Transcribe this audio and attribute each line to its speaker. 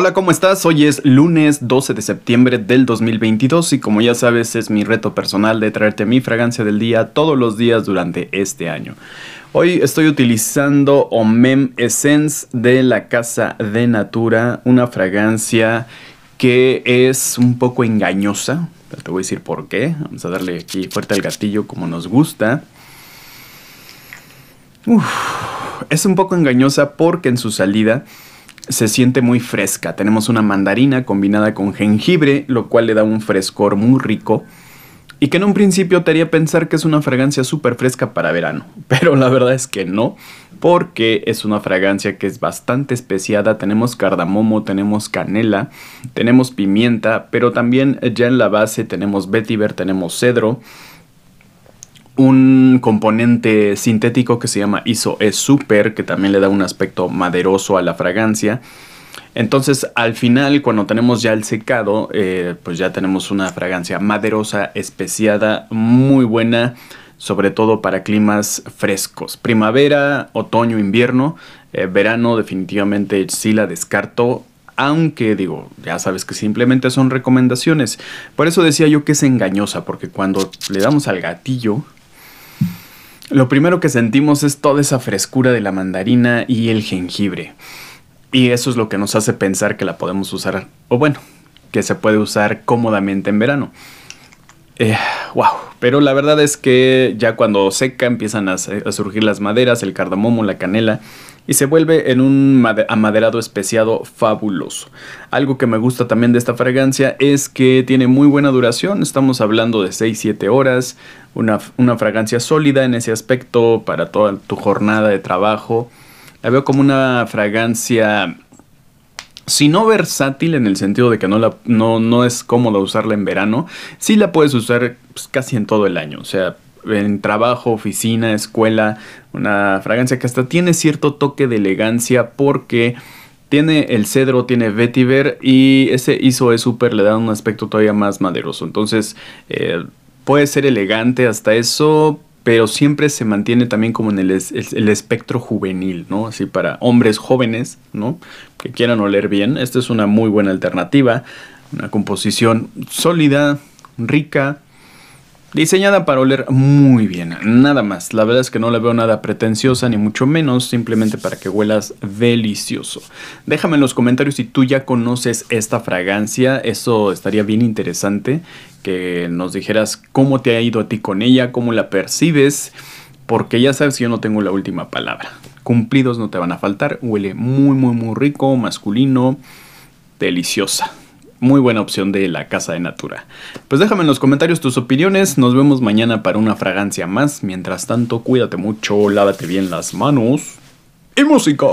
Speaker 1: Hola, ¿cómo estás? Hoy es lunes 12 de septiembre del 2022 y como ya sabes es mi reto personal de traerte mi fragancia del día todos los días durante este año. Hoy estoy utilizando Omem Essence de la Casa de Natura, una fragancia que es un poco engañosa. te voy a decir por qué. Vamos a darle aquí fuerte al gatillo como nos gusta. es un poco engañosa porque en su salida se siente muy fresca. Tenemos una mandarina combinada con jengibre, lo cual le da un frescor muy rico. Y que en un principio te haría pensar que es una fragancia súper fresca para verano. Pero la verdad es que no, porque es una fragancia que es bastante especiada. Tenemos cardamomo, tenemos canela, tenemos pimienta, pero también ya en la base tenemos vetiver, tenemos cedro un componente sintético que se llama ISO E Super, que también le da un aspecto maderoso a la fragancia. Entonces, al final, cuando tenemos ya el secado, eh, pues ya tenemos una fragancia maderosa, especiada, muy buena, sobre todo para climas frescos. Primavera, otoño, invierno, eh, verano definitivamente sí la descarto aunque digo, ya sabes que simplemente son recomendaciones. Por eso decía yo que es engañosa, porque cuando le damos al gatillo, lo primero que sentimos es toda esa frescura de la mandarina y el jengibre. Y eso es lo que nos hace pensar que la podemos usar, o bueno, que se puede usar cómodamente en verano. wow, eh, pero la verdad es que ya cuando seca empiezan a surgir las maderas, el cardamomo, la canela y se vuelve en un amaderado especiado fabuloso. Algo que me gusta también de esta fragancia es que tiene muy buena duración, estamos hablando de 6-7 horas, una, una fragancia sólida en ese aspecto para toda tu jornada de trabajo. La veo como una fragancia si no versátil en el sentido de que no, la, no, es cómodo usarla en verano, sí la puedes usar pues, casi en todo el año. O sea, en trabajo, oficina, escuela, una fragancia que hasta tiene cierto toque de elegancia porque tiene el cedro, tiene vetiver y ese es súper le da un aspecto todavía más maderoso. Entonces eh, puede ser elegante hasta eso, pero siempre se mantiene también como en el, el, espectro juvenil, ¿no? Así para hombres jóvenes, ¿no? Que quieran oler bien. Esta es una muy buena alternativa, una composición sólida, rica, Diseñada para oler muy bien, nada más. La verdad es que no la veo nada pretenciosa, ni mucho menos, simplemente para que huelas delicioso. Déjame en los comentarios si tú ya conoces esta fragancia, eso estaría bien interesante, que nos dijeras cómo te ha ido a ti con ella, cómo la percibes, porque ya sabes que yo no tengo la última palabra. Cumplidos no te van a faltar, huele muy, muy, muy rico, masculino, deliciosa. Muy buena opción de la casa de Natura. Pues déjame en los comentarios tus opiniones. Nos vemos mañana para una fragancia más. Mientras tanto, cuídate mucho, lávate bien las manos y música.